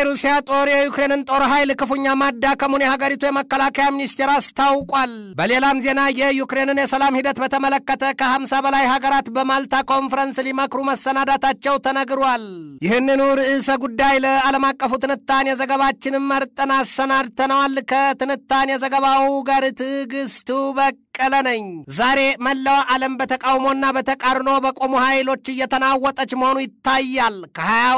የሩሲያ ጦር የዩክሬንን ጦር ኃይል ክፉኛ ማዳከሙን የሀገሪቱ የመከላከያ ሚኒስቴር አስታውቋል። በሌላም ዜና የዩክሬንን የሰላም ሂደት በተመለከተ ከ በላይ ሀገራት በማልታ ኮንፈረንስ ሊመክሩ መሰናዳታቸው ተነግሯል። ይህንኑ ርዕሰ ጉዳይ ለዓለም አቀፉ ትንታኔ ዘገባችንም መርጠን አሰናድተነዋል። ከትንታኔ ዘገባው ጋር ትዕግስቱ በቅ ነኝ። ዛሬ መለዋ ዓለም በተቃውሞና በተቃርኖ በቆሙ ኃይሎች እየተናወጠች መሆኑ ይታያል።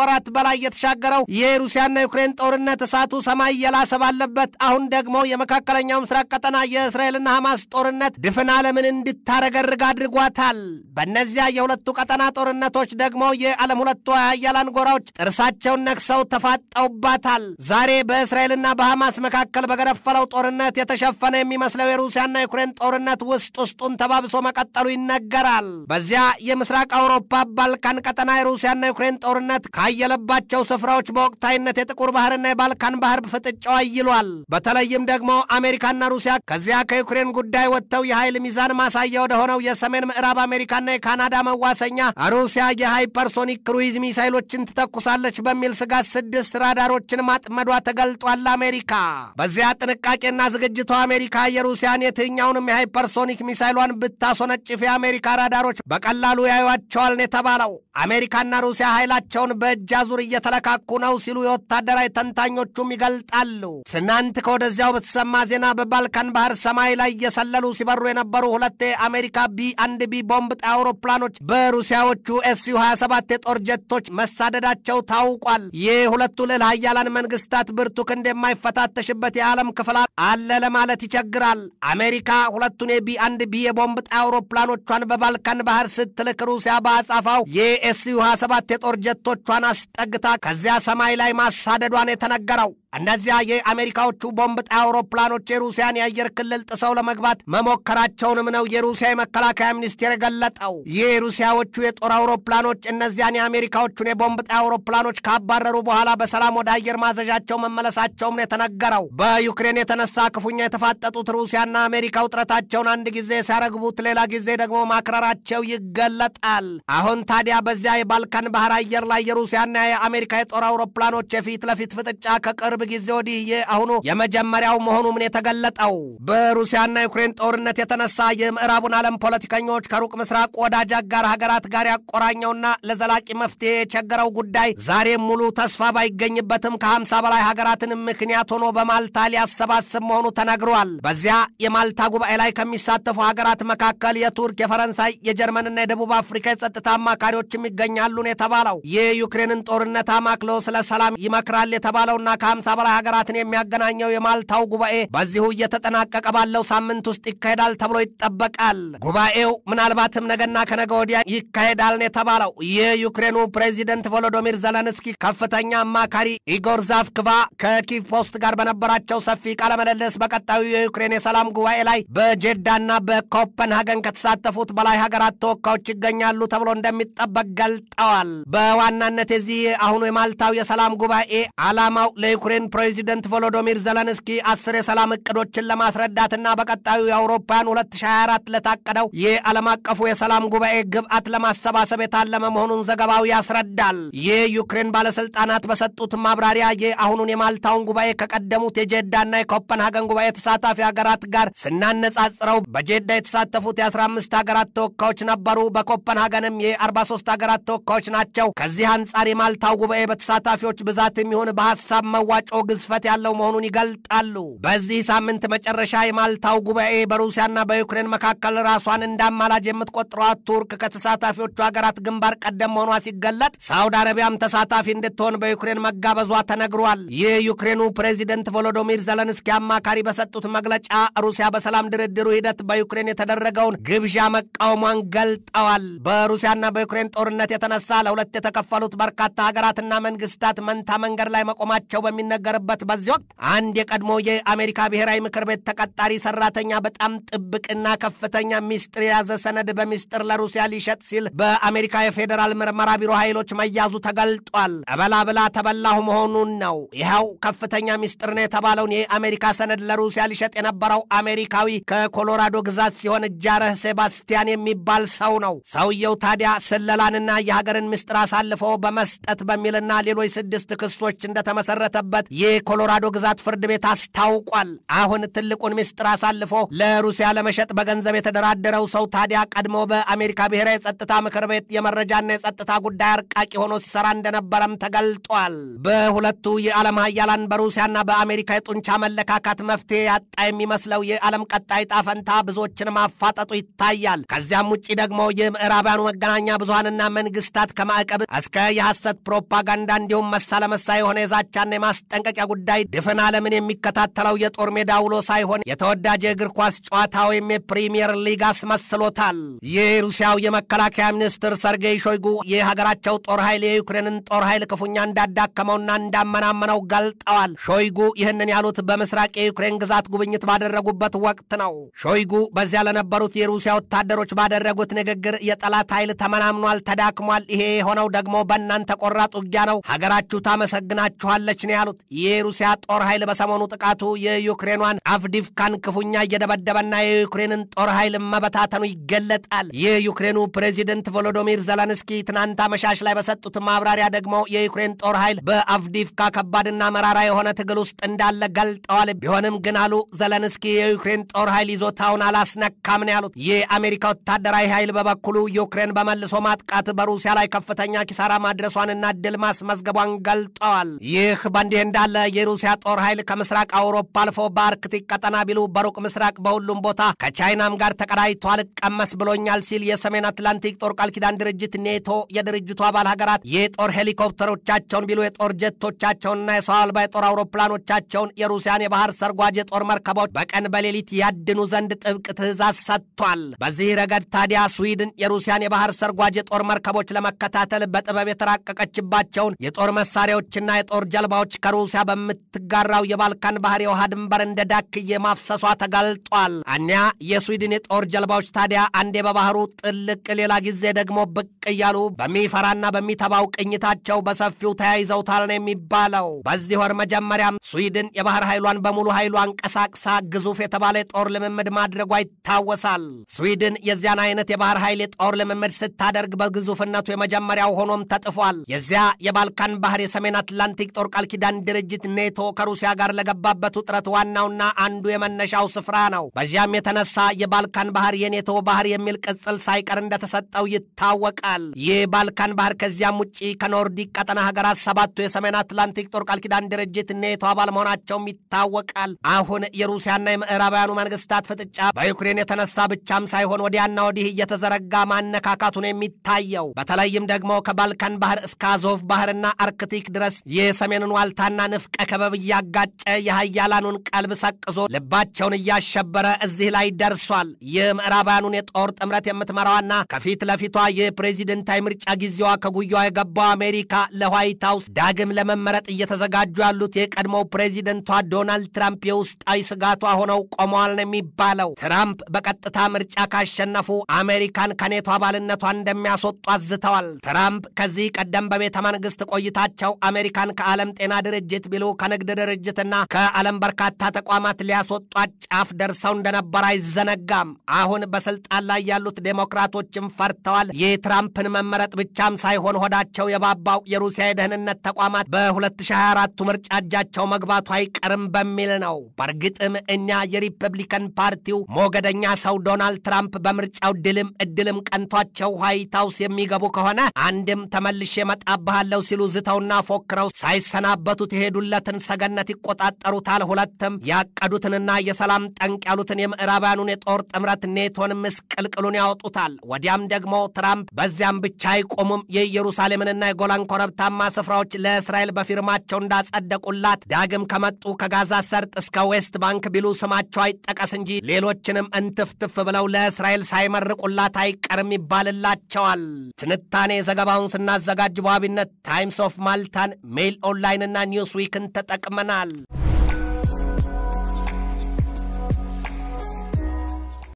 ወራት በላይ የተሻገረው የሩሲያ የሩሲያና ዩክሬን ጦርነት እሳቱ ሰማይ የላሰ ባለበት አሁን ደግሞ የመካከለኛው ምስራቅ ቀጠና የእስራኤልና ሐማስ ጦርነት ድፍን ዓለምን እንድታረገርግ አድርጓታል። በእነዚያ የሁለቱ ቀጠና ጦርነቶች ደግሞ የዓለም ሁለቱ ሀያላን ጎራዎች ጥርሳቸውን ነክሰው ተፋጠውባታል። ዛሬ በእስራኤልና በሐማስ መካከል በገረፈለው ጦርነት የተሸፈነ የሚመስለው የሩሲያና ዩክሬን ጦርነት ውስጥ ውስጡን ተባብሶ መቀጠሉ ይነገራል። በዚያ የምስራቅ አውሮፓ ባልካን ቀጠና የሩሲያና ዩክሬን ጦርነት ካየለባቸው ስፍራዎች በወቅታዊነት የጥቁር ባህርና የባልካን ባህር በፈጠጫዋ አይሏል። በተለይም ደግሞ አሜሪካና ሩሲያ ከዚያ ከዩክሬን ጉዳይ ወጥተው የኃይል ሚዛን ማሳያ ወደ ሆነው የሰሜን ምዕራብ አሜሪካና የካናዳ መዋሰኛ ሩሲያ የሃይፐርሶኒክ ክሩይዝ ሚሳይሎችን ትተኩሳለች በሚል ስጋት ስድስት ራዳሮችን ማጥመዷ ተገልጧል። አሜሪካ በዚያ ጥንቃቄና ዝግጅቷ አሜሪካ የሩሲያን የትኛውንም የሃይፐርሶኒክ ሚሳይሏን ብታስወነጭፍ የአሜሪካ ራዳሮች በቀላሉ ያዩቸዋል ነው የተባለው። አሜሪካና ሩሲያ ኃይላቸውን በእጅ አዙር እየተለካኩ ነው ሲሉ የወታ ወታደራዊ ተንታኞቹም ይገልጣሉ። ትናንት ከወደዚያው በተሰማ ዜና በባልካን ባህር ሰማይ ላይ እየሰለሉ ሲበሩ የነበሩ ሁለት የአሜሪካ ቢ አንድ ቢ ቦምብ ጣይ አውሮፕላኖች በሩሲያዎቹ ኤስዩ 27 የጦር ጀቶች መሳደዳቸው ታውቋል። ይህ ሁለቱ ልዕለ ኃያላን መንግስታት ብርቱ ክንድ የማይፈታተሽበት የዓለም ክፍል አለ ለማለት ይቸግራል። አሜሪካ ሁለቱን የቢ አንድ ቢ የቦምብ ጣይ አውሮፕላኖቿን በባልካን ባህር ስትልክ ሩሲያ በአጻፋው የኤስዩ 27 የጦር ጀቶቿን አስጠግታ ከዚያ ሰማይ ላይ ማስ መሳደዷን የተነገረው። እነዚያ የአሜሪካዎቹ ቦምብ ጣይ አውሮፕላኖች የሩሲያን የአየር ክልል ጥሰው ለመግባት መሞከራቸውንም ነው የሩሲያ የመከላከያ ሚኒስቴር የገለጠው። ይህ የሩሲያዎቹ የጦር አውሮፕላኖች እነዚያን የአሜሪካዎቹን የቦምብ ጣይ አውሮፕላኖች ካባረሩ በኋላ በሰላም ወደ አየር ማዘዣቸው መመለሳቸውም ነው የተነገረው። በዩክሬን የተነሳ ክፉኛ የተፋጠጡት ሩሲያና አሜሪካ ውጥረታቸውን አንድ ጊዜ ሲያረግቡት፣ ሌላ ጊዜ ደግሞ ማክረራቸው ይገለጣል። አሁን ታዲያ በዚያ የባልካን ባህር አየር ላይ የሩሲያና የአሜሪካ የጦር አውሮፕላኖች የፊት ለፊት ፍጥጫ ከቅርብ ጊዜ ወዲህ የአሁኑ የመጀመሪያው መሆኑም ነው የተገለጠው። በሩሲያና ዩክሬን ጦርነት የተነሳ የምዕራቡን ዓለም ፖለቲከኞች ከሩቅ ምስራቅ ወዳጅ አጋር ሀገራት ጋር ያቆራኘውና ለዘላቂ መፍትሄ የቸገረው ጉዳይ ዛሬም ሙሉ ተስፋ ባይገኝበትም ከ በላይ ሀገራትን ምክንያት ሆኖ በማልታ ሊያሰባስብ መሆኑ ተነግሯል። በዚያ የማልታ ጉባኤ ላይ ከሚሳተፉ ሀገራት መካከል የቱርክ፣ የፈረንሳይ፣ የጀርመንና የደቡብ አፍሪካ የጸጥታ አማካሪዎችም ይገኛሉን የተባለው የዩክሬንን ጦርነት አማክሎ ስለ ሰላም ይመክራል የተባለውና ከሀምሳ በላይ ሀገራትን የሚያገናኘው የማልታው ጉባኤ በዚሁ እየተጠናቀቀ ባለው ሳምንት ውስጥ ይካሄዳል ተብሎ ይጠበቃል። ጉባኤው ምናልባትም ነገና ከነገ ወዲያ ይካሄዳል የተባለው። የዩክሬኑ ፕሬዚደንት ቮሎዶሚር ዘለንስኪ ከፍተኛ አማካሪ ኢጎር ዛፍክቫ ከኪቭ ፖስት ጋር በነበራቸው ሰፊ ቃለ ምልልስ በቀጣዩ የዩክሬን የሰላም ጉባኤ ላይ በጄዳና በኮፐንሃገን ከተሳተፉት በላይ ሀገራት ተወካዮች ይገኛሉ ተብሎ እንደሚጠበቅ ገልጠዋል። በዋናነት የዚህ አሁኑ የማልታው የሰላም ጉባኤ ጉባኤ ዓላማው ለዩክሬን ፕሬዚደንት ቮሎዶሚር ዘለንስኪ አስር የሰላም እቅዶችን ለማስረዳትና በቀጣዩ የአውሮፓውያን 2024 ለታቀደው የዓለም አቀፉ የሰላም ጉባኤ ግብዓት ለማሰባሰብ የታለመ መሆኑን ዘገባው ያስረዳል። የዩክሬን ባለስልጣናት በሰጡት ማብራሪያ የአሁኑን የማልታውን ጉባኤ ከቀደሙት የጄዳና የኮፐንሃገን ጉባኤ ተሳታፊ ሀገራት ጋር ስናነጻጽረው በጄዳ የተሳተፉት የ15 ሀገራት ተወካዮች ነበሩ። በኮፐንሃገንም የ43 ሀገራት ተወካዮች ናቸው። ከዚህ አንጻር የማልታው ጉባኤ በተሳታፊዎች ብዛት በጉልበትም ይሁን በሐሳብ መዋጮ ግዝፈት ያለው መሆኑን ይገልጣሉ። በዚህ ሳምንት መጨረሻ የማልታው ጉባኤ በሩሲያና በዩክሬን መካከል ራሷን እንዳማላጅ የምትቆጥሯት የምትቆጥረዋ ቱርክ ከተሳታፊዎቹ ሀገራት ግንባር ቀደም መሆኗ ሲገለጥ፣ ሳውዲ አረቢያም ተሳታፊ እንድትሆን በዩክሬን መጋበዟ ተነግሯል። ዩክሬኑ ፕሬዚደንት ቮሎዶሚር ዘለንስኪ አማካሪ በሰጡት መግለጫ ሩሲያ በሰላም ድርድሩ ሂደት በዩክሬን የተደረገውን ግብዣ መቃወሟን ገልጠዋል። በሩሲያና በዩክሬን ጦርነት የተነሳ ለሁለት የተከፈሉት በርካታ ሀገራትና መንግስታት መንታ መንገድ ላይ መቆማቸው በሚነገርበት በዚህ ወቅት አንድ የቀድሞ የአሜሪካ ብሔራዊ ምክር ቤት ተቀጣሪ ሰራተኛ በጣም ጥብቅና ከፍተኛ ሚስጥር የያዘ ሰነድ በሚስጥር ለሩሲያ ሊሸጥ ሲል በአሜሪካ የፌዴራል ምርመራ ቢሮ ኃይሎች መያዙ ተገልጧል። እበላ ብላ ተበላሁ መሆኑን ነው። ይኸው ከፍተኛ ሚስጥር ነው የተባለውን የአሜሪካ ሰነድ ለሩሲያ ሊሸጥ የነበረው አሜሪካዊ ከኮሎራዶ ግዛት ሲሆን እጃረህ ሴባስቲያን የሚባል ሰው ነው። ሰውየው ታዲያ ስለላንና የሀገርን ምስጢር አሳልፎ በመስጠት በሚልና ሌሎች ስድስት ክሱ ክሶች እንደተመሰረተበት የኮሎራዶ ግዛት ፍርድ ቤት አስታውቋል። አሁን ትልቁን ምስጢር አሳልፎ ለሩሲያ ለመሸጥ በገንዘብ የተደራደረው ሰው ታዲያ ቀድሞ በአሜሪካ ብሔራዊ የጸጥታ ምክር ቤት የመረጃና የጸጥታ ጉዳይ አርቃቂ ሆኖ ሲሰራ እንደነበረም ተገልጧል። በሁለቱ የዓለም ሀያላን በሩሲያና በአሜሪካ የጡንቻ መለካካት መፍትሄ ያጣ የሚመስለው የዓለም ቀጣይ ጣፈንታ ብዙዎችን ማፋጠጡ ይታያል። ከዚያም ውጭ ደግሞ የምዕራባውያኑ መገናኛ ብዙሃንና መንግስታት ከማዕቀብ እስከ የሐሰት ፕሮፓጋንዳ እንዲሁም መሳለመ የተነሳ የሆነ የዛቻና የማስጠንቀቂያ ጉዳይ ድፍን ዓለምን የሚከታተለው የጦር ሜዳ ውሎ ሳይሆን የተወዳጅ የእግር ኳስ ጨዋታ ወይም የፕሪምየር ሊግ አስመስሎታል። ይህ ሩሲያው የመከላከያ ሚኒስትር ሰርጌይ ሾይጉ የሀገራቸው ጦር ኃይል የዩክሬንን ጦር ኃይል ክፉኛ እንዳዳከመውና እንዳመናመነው ገልጠዋል። ሾይጉ ይህንን ያሉት በምስራቅ የዩክሬን ግዛት ጉብኝት ባደረጉበት ወቅት ነው። ሾይጉ በዚያ ለነበሩት የሩሲያ ወታደሮች ባደረጉት ንግግር የጠላት ኃይል ተመናምኗል፣ ተዳክሟል። ይሄ የሆነው ደግሞ በእናንተ ቆራጥ ውጊያ ነው። ሀገራችሁ ታመስ ታመሰግናችኋለች ነው ያሉት። የሩሲያ ጦር ኃይል በሰሞኑ ጥቃቱ የዩክሬኗን አፍዲፍካን ክፉኛ እየደበደበና የዩክሬንን ጦር ኃይል መበታተኑ ይገለጣል። የዩክሬኑ ፕሬዚደንት ቮሎዶሚር ዘለንስኪ ትናንት አመሻሽ ላይ በሰጡት ማብራሪያ ደግሞ የዩክሬን ጦር ኃይል በአፍዲፍካ ከባድና መራራ የሆነ ትግል ውስጥ እንዳለ ገልጠዋል። ቢሆንም ግን አሉ ዘለንስኪ የዩክሬን ጦር ኃይል ይዞታውን አላስነካም ነው ያሉት። የአሜሪካ ወታደራዊ ኃይል በበኩሉ ዩክሬን በመልሶ ማጥቃት በሩሲያ ላይ ከፍተኛ ኪሳራ ማድረሷንና ድል ማስመዝገቧን ገልጧል። ገልጠዋል። ይህ በእንዲህ እንዳለ የሩሲያ ጦር ኃይል ከምስራቅ አውሮፓ አልፎ በአርክቲክ ቀጠና ቢሉ በሩቅ ምስራቅ በሁሉም ቦታ ከቻይናም ጋር ተቀናጅቶ አልቀመስ ብሎኛል ሲል የሰሜን አትላንቲክ ጦር ቃል ኪዳን ድርጅት ኔቶ የድርጅቱ አባል ሀገራት የጦር ሄሊኮፕተሮቻቸውን ቢሉ የጦር ጀቶቻቸውንና የሰው አልባ የጦር አውሮፕላኖቻቸውን የሩሲያን የባህር ሰርጓጅ የጦር መርከቦች በቀን በሌሊት ያድኑ ዘንድ ጥብቅ ትዕዛዝ ሰጥቷል። በዚህ ረገድ ታዲያ ስዊድን የሩሲያን የባህር ሰርጓጅ የጦር መርከቦች ለመከታተል በጥበብ የተራቀቀችባቸውን የጦር መሳሪያዎች መርከቦችና የጦር ጀልባዎች ከሩሲያ በምትጋራው የባልካን ባህር የውሃ ድንበር እንደ ዳክዬ ማፍሰሷ ተጋልጧል። አኒያ የስዊድን የጦር ጀልባዎች ታዲያ አንዴ በባህሩ ጥልቅ፣ ሌላ ጊዜ ደግሞ ብቅ እያሉ በሚፈራና በሚተባው ቅኝታቸው በሰፊው ተያይዘውታል ነው የሚባለው። በዚህ ወር መጀመሪያም ስዊድን የባህር ኃይሏን በሙሉ ኃይሉ አንቀሳቅሳ ግዙፍ የተባለ የጦር ልምምድ ማድረጓ ይታወሳል። ስዊድን የዚያን አይነት የባህር ኃይል የጦር ልምምድ ስታደርግ በግዙፍነቱ የመጀመሪያው ሆኖም ተጥፏል። የዚያ የባልካን ባህር የሰሜን ሰሜን አትላንቲክ ጦር ቃል ኪዳን ድርጅት ኔቶ ከሩሲያ ጋር ለገባበት ውጥረት ዋናውና አንዱ የመነሻው ስፍራ ነው። በዚያም የተነሳ የባልካን ባህር የኔቶ ባህር የሚል ቅጽል ሳይቀር እንደተሰጠው ይታወቃል። ይህ ባልካን ባህር ከዚያም ውጪ ከኖርዲክ ቀጠና ሀገራት ሰባቱ የሰሜን አትላንቲክ ጦር ቃል ኪዳን ድርጅት ኔቶ አባል መሆናቸውም ይታወቃል። አሁን የሩሲያና የምዕራባውያኑ መንግስታት ፍጥጫ በዩክሬን የተነሳ ብቻም ሳይሆን ወዲያና ወዲህ እየተዘረጋ ማነካካቱን የሚታየው በተለይም ደግሞ ከባልካን ባህር እስከ አዞቭ ባህርና አርክቲክ ድረስ የሰሜንን ዋልታና ንፍቀ ከበብ እያጋጨ የሀያላኑን ቀልብ ሰቅዞ ልባቸውን እያሸበረ እዚህ ላይ ደርሷል። የምዕራባያኑን የጦር ጥምረት የምትመራዋና ከፊት ለፊቷ የፕሬዚደንታዊ ምርጫ ጊዜዋ ከጉያዋ የገባው አሜሪካ ለዋይት ሀውስ ዳግም ለመመረጥ እየተዘጋጁ ያሉት የቀድሞው ፕሬዚደንቷ ዶናልድ ትራምፕ የውስጣዊ ስጋቷ ሆነው ቆመዋል ነው የሚባለው። ትራምፕ በቀጥታ ምርጫ ካሸነፉ አሜሪካን ከኔቶ አባልነቷ እንደሚያስወጡ አዝተዋል። ትራምፕ ከዚህ ቀደም በቤተ መንግስት ቆይታቸው አሜሪካን ከዓለም ጤና ድርጅት ቢሉ ከንግድ ድርጅትና ከዓለም በርካታ ተቋማት ሊያስወጧት ጫፍ ደርሰው እንደነበር አይዘነጋም። አሁን በስልጣን ላይ ያሉት ዴሞክራቶችም ፈርተዋል። የትራምፕን መመረጥ ብቻም ሳይሆን ሆዳቸው የባባው የሩሲያ የደህንነት ተቋማት በ2024 ምርጫ እጃቸው መግባቱ አይቀርም በሚል ነው። በእርግጥም እኛ የሪፐብሊካን ፓርቲው ሞገደኛ ሰው ዶናልድ ትራምፕ በምርጫው ድልም እድልም ቀንቷቸው ዋይት የሚገቡ ከሆነ አንድም ተመልሼ መጣብሃለሁ ሲሉ ዝተውና ፎ ሞክረው ሳይሰናበቱት የሄዱለትን ሰገነት ይቆጣጠሩታል። ሁለትም ያቀዱትንና የሰላም ጠንቅ ያሉትን የምዕራባያኑን የጦር ጥምረት ኔቶን ምስቅልቅሉን ያወጡታል። ወዲያም ደግሞ ትራምፕ በዚያም ብቻ አይቆሙም። የኢየሩሳሌምንና የጎላን ኮረብታማ ስፍራዎች ለእስራኤል በፊርማቸው እንዳጸደቁላት ዳግም ከመጡ ከጋዛ ሰርጥ እስከ ዌስት ባንክ ቢሉ ስማቸው አይጠቀስ እንጂ ሌሎችንም እንትፍትፍ ብለው ለእስራኤል ሳይመርቁላት አይቀርም ይባልላቸዋል። ትንታኔ ዘገባውን ስናዘጋጅ በዋቢነት ታይምስ ኦፍ ማልታን ሜል ኦንላይንና ኒውስዊክን ተጠቅመናል።